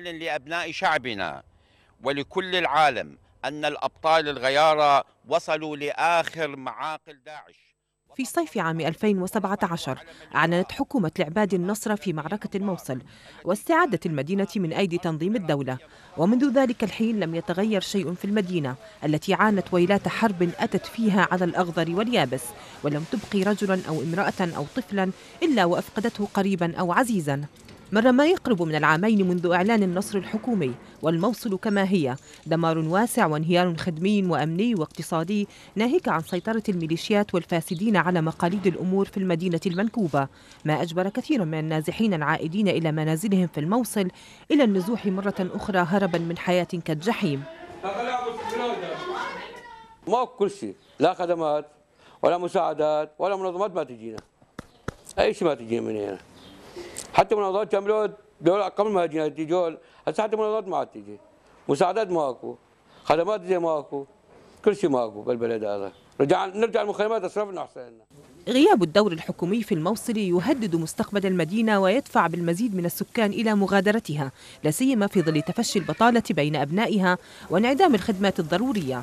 نعلن لأبناء شعبنا ولكل العالم أن الأبطال الغيارة وصلوا لآخر معاقل داعش في صيف عام 2017 أعلنت حكومة العباد النصر في معركة الموصل واستعادة المدينة من أيدي تنظيم الدولة ومنذ ذلك الحين لم يتغير شيء في المدينة التي عانت ويلات حرب أتت فيها على الأخضر واليابس ولم تبقي رجلا أو امرأة أو طفلا إلا وأفقدته قريبا أو عزيزا مر ما يقرب من العامين منذ إعلان النصر الحكومي والموصل كما هي دمار واسع وانهيار خدمي وأمني واقتصادي ناهيك عن سيطرة الميليشيات والفاسدين على مقاليد الأمور في المدينة المنكوبة ما أجبر كثيرا من النازحين العائدين إلى منازلهم في الموصل إلى النزوح مرة أخرى هربا من حياة كالجحيم ما كل شيء لا خدمات ولا مساعدات ولا منظمات ما تجينا أي شيء ما تجينا من هنا حتى مناوضات كم دول قبل ما يجينا يجون هسه حتى مناوضات ما عاد تجي مساعدات ماكو خدمات زي ماكو كل شيء ماكو بالبلد هذا رجع نرجع المخيمات اصرفنا احسن غياب الدور الحكومي في الموصل يهدد مستقبل المدينه ويدفع بالمزيد من السكان الى مغادرتها لا سيما في ظل تفشي البطاله بين ابنائها وانعدام الخدمات الضروريه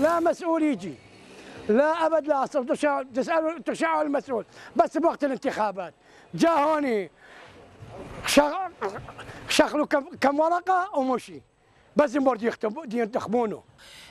لا مسؤول يجي لا ابد لا اصرف تسالوا تشاؤم المسؤول بس بوقت الانتخابات جاء هوني شغلوا كم ورقه ومشي بس برضه ينتخبونه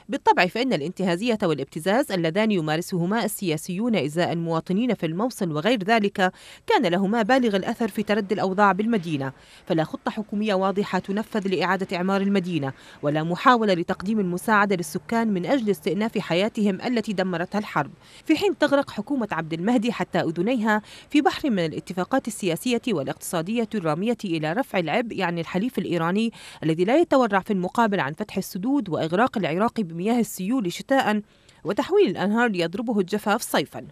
بالطبع فإن الانتهازية والابتزاز اللذان يمارسهما السياسيون إزاء المواطنين في الموصل وغير ذلك كان لهما بالغ الأثر في تردي الأوضاع بالمدينة فلا خطة حكومية واضحة تنفذ لإعادة إعمار المدينة ولا محاولة لتقديم المساعدة للسكان من أجل استئناف حياتهم التي دمرتها الحرب في حين تغرق حكومة عبد المهدي حتى أذنيها في بحر من الاتفاقات السياسية والاقتصادية الرامية إلى رفع العبء عن يعني الحليف الإيراني الذي لا يتورع في المقاومة المقابل عن فتح السدود وإغراق العراق بمياه السيول شتاء وتحويل الأنهار ليضربه الجفاف صيفاً